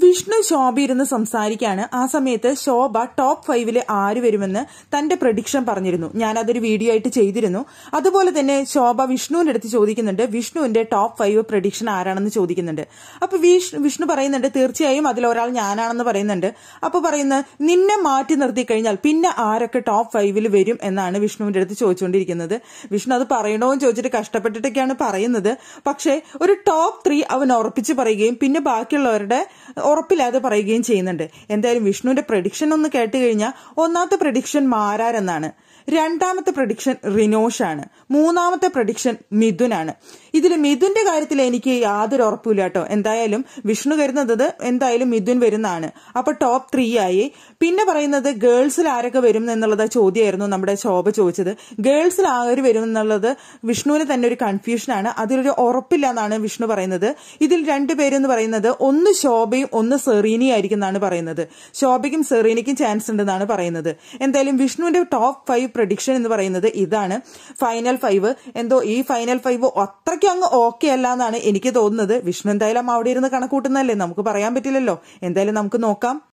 വിഷ്ണു ശോഭ ഇരുന്ന് സംസാരിക്കാണ് ആ സമയത്ത് ശോഭ ടോപ്പ് ഫൈവില് ആര് വരുമെന്ന് തന്റെ പ്രഡിക്ഷൻ പറഞ്ഞിരുന്നു ഞാൻ അതൊരു വീഡിയോ ആയിട്ട് ചെയ്തിരുന്നു അതുപോലെ തന്നെ ശോഭ വിഷ്ണുവിന്റെ അടുത്ത് ചോദിക്കുന്നുണ്ട് വിഷ്ണുവിന്റെ ടോപ്പ് ഫൈവ് പ്രഡിക്ഷൻ ആരാണെന്ന് ചോദിക്കുന്നുണ്ട് അപ്പൊ വിഷ്ണു പറയുന്നുണ്ട് തീർച്ചയായും അതിൽ ഒരാൾ ഞാനാണെന്ന് പറയുന്നുണ്ട് അപ്പൊ പറയുന്ന നിന്നെ മാറ്റി നിർത്തി കഴിഞ്ഞാൽ പിന്നെ ആരൊക്കെ ടോപ്പ് ഫൈവിൽ വരും എന്നാണ് വിഷ്ണുവിന്റെ അടുത്ത് ചോദിച്ചുകൊണ്ടിരിക്കുന്നത് വിഷ്ണു അത് പറയണോ എന്ന് ചോദിച്ചിട്ട് കഷ്ടപ്പെട്ടിട്ടൊക്കെയാണ് പറയുന്നത് പക്ഷേ ഒരു ടോപ്പ് ത്രീ അവൻ ഉറപ്പിച്ച് പറയുകയും പിന്നെ ബാക്കിയുള്ളവരുടെ ഉറപ്പില്ലാതെ പറയുകയും ചെയ്യുന്നുണ്ട് എന്തായാലും വിഷ്ണുവിന്റെ പ്രഡിക്ഷൻ ഒന്ന് കേട്ട് കഴിഞ്ഞാൽ ഒന്നാമത്തെ പ്രഡിക്ഷൻ മാരാർ എന്നാണ് രണ്ടാമത്തെ പ്രഡിക്ഷൻ റിനോഷ് ആണ് മൂന്നാമത്തെ പ്രഡിക്ഷൻ മിഥുൻ ആണ് ഇതിൽ മിഥുന്റെ കാര്യത്തിൽ എനിക്ക് യാതൊരു ഉറപ്പില്ല കേട്ടോ എന്തായാലും വിഷ്ണു കരുതുന്നത് എന്തായാലും മിഥുൻ വരുന്നതാണ് അപ്പൊ ടോപ്പ് ത്രീ ആയി പിന്നെ പറയുന്നത് ഗേൾസിൽ ആരൊക്കെ വരും എന്നുള്ളത് ചോദ്യമായിരുന്നു നമ്മുടെ ശോഭ ചോദിച്ചത് ഗേൾസിൽ ആര് വരും എന്നുള്ളത് വിഷ്ണുവിന് തന്നെ ഒരു കൺഫ്യൂഷനാണ് അതിലൊരു ഉറപ്പില്ല എന്നാണ് വിഷ്ണു പറയുന്നത് ഇതിൽ രണ്ടുപേരെന്ന് പറയുന്നത് ഒന്ന് ശോഭയും ഒന്ന് സെറീനയായിരിക്കും എന്നാണ് പറയുന്നത് ശോഭയ്ക്കും സെറീനയ്ക്കും ചാൻസ് ഉണ്ടെന്നാണ് പറയുന്നത് എന്തായാലും വിഷ്ണുവിന്റെ ടോപ്പ് ഫൈവ് പ്രഡിക്ഷൻ എന്ന് പറയുന്നത് ഇതാണ് ഫൈനൽ ഫൈവ് എന്തോ ഈ ഫൈനൽ ഫൈവ് അത്രയ്ക്ക് അങ്ങ് ഓക്കെ അല്ല എന്നാണ് എനിക്ക് തോന്നുന്നത് വിഷ്ണു എന്തായാലും അവിടെ ഇരുന്ന് കണക്കൂട്ടുന്നതല്ലേ നമുക്ക് പറയാൻ പറ്റില്ലല്ലോ എന്തായാലും നമുക്ക് നോക്കാം